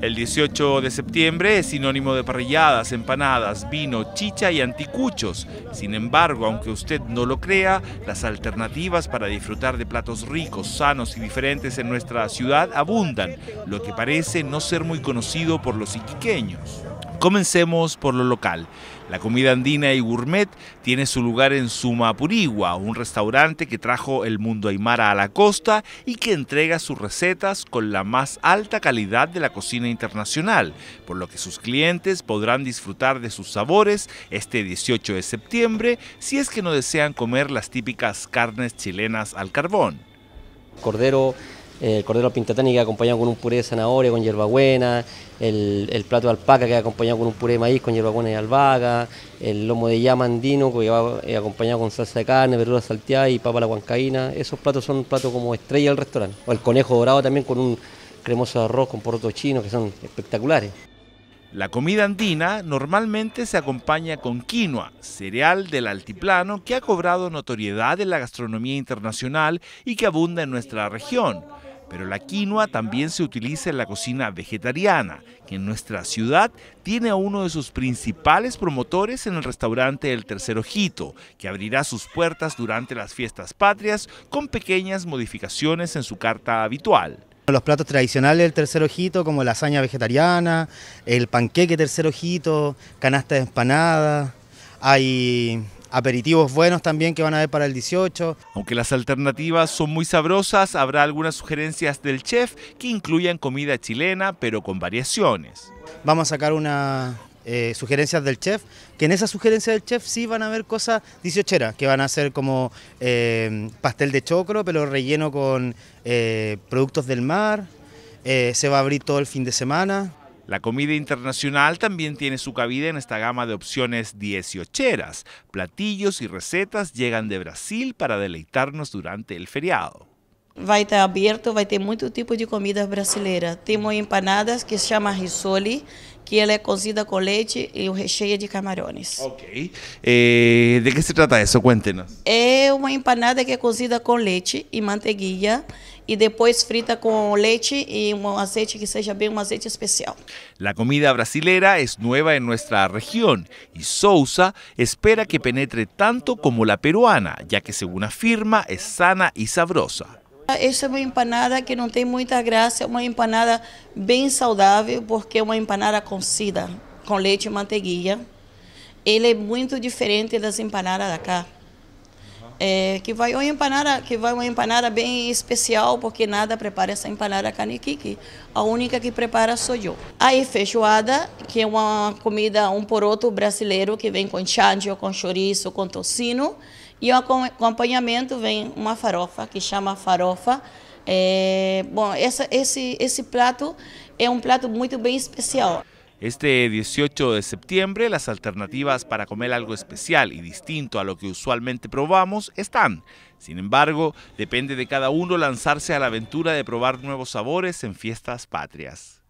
El 18 de septiembre es sinónimo de parrilladas, empanadas, vino, chicha y anticuchos. Sin embargo, aunque usted no lo crea, las alternativas para disfrutar de platos ricos, sanos y diferentes en nuestra ciudad abundan, lo que parece no ser muy conocido por los iquiqueños. Comencemos por lo local. La comida andina y gourmet tiene su lugar en Sumapurigua, un restaurante que trajo el mundo aymara a la costa y que entrega sus recetas con la más alta calidad de la cocina internacional, por lo que sus clientes podrán disfrutar de sus sabores este 18 de septiembre si es que no desean comer las típicas carnes chilenas al carbón. Cordero eh, el cordero pintatani que acompañado con un puré de zanahoria con hierbabuena, el, plato de alpaca que acompañado con un puré de maíz con hierbabuena y albahaca, el lomo de llama andino que va eh, acompañado con salsa de carne, verduras salteada y papa a la huancaína. Esos platos son plato como estrella del restaurante. O el conejo dorado también con un cremoso arroz con porotos chinos que son espectaculares. La comida andina normalmente se acompaña con quinoa, cereal del altiplano que ha cobrado notoriedad en la gastronomía internacional y que abunda en nuestra región pero la quinoa también se utiliza en la cocina vegetariana, que en nuestra ciudad tiene a uno de sus principales promotores en el restaurante El Tercer Ojito, que abrirá sus puertas durante las fiestas patrias con pequeñas modificaciones en su carta habitual. Los platos tradicionales del tercer ojito, como la lasaña vegetariana, el panqueque tercer ojito, canasta de empanada, hay aperitivos buenos también que van a haber para el 18. Aunque las alternativas son muy sabrosas, habrá algunas sugerencias del chef que incluyan comida chilena, pero con variaciones. Vamos a sacar unas eh, sugerencias del chef, que en esas sugerencias del chef sí van a haber cosas 18 que van a ser como eh, pastel de choclo, pero relleno con eh, productos del mar, se va a abrir todo el fin de semana. La comida internacional también tiene su cabida en esta gama de opciones dieciocheras. Platillos y recetas llegan de Brasil para deleitarnos durante el feriado. vai estar aberto, vai ter muito tipo de comida brasileira. Temos empanadas que se chama risole, que ela é cozida com leite e o recheio de camarões. Ok. Eh, de que se trata isso? Cuéntenos. É uma empanada que é cozida com leite e manteiguinha e depois frita com leite e um azeite que seja bem um azeite especial. La comida brasileira é nova em nossa região e Sousa espera que penetre tanto como la peruana, já que, segundo afirma, é sana e sabrosa. Essa é uma empanada que não tem muita graça, é uma empanada bem saudável, porque é uma empanada cozida, com leite e manteiguinha. Ele é muito diferente das empanadas da cá. É, que vai uma empanada que vai uma empanada bem especial porque nada prepara essa empanada caniquique a única que prepara sou eu aí feijoada que é uma comida um poroto brasileiro que vem com chanjo, com chouriço com tocino Y en acompañamiento viene una farofa, que llama farofa. Eh, bueno, bom, plato es un plato muy especial. Este 18 de septiembre las alternativas para comer algo especial y distinto a lo que usualmente probamos están. Sin embargo, depende de cada uno lanzarse a la aventura de probar nuevos sabores en fiestas patrias.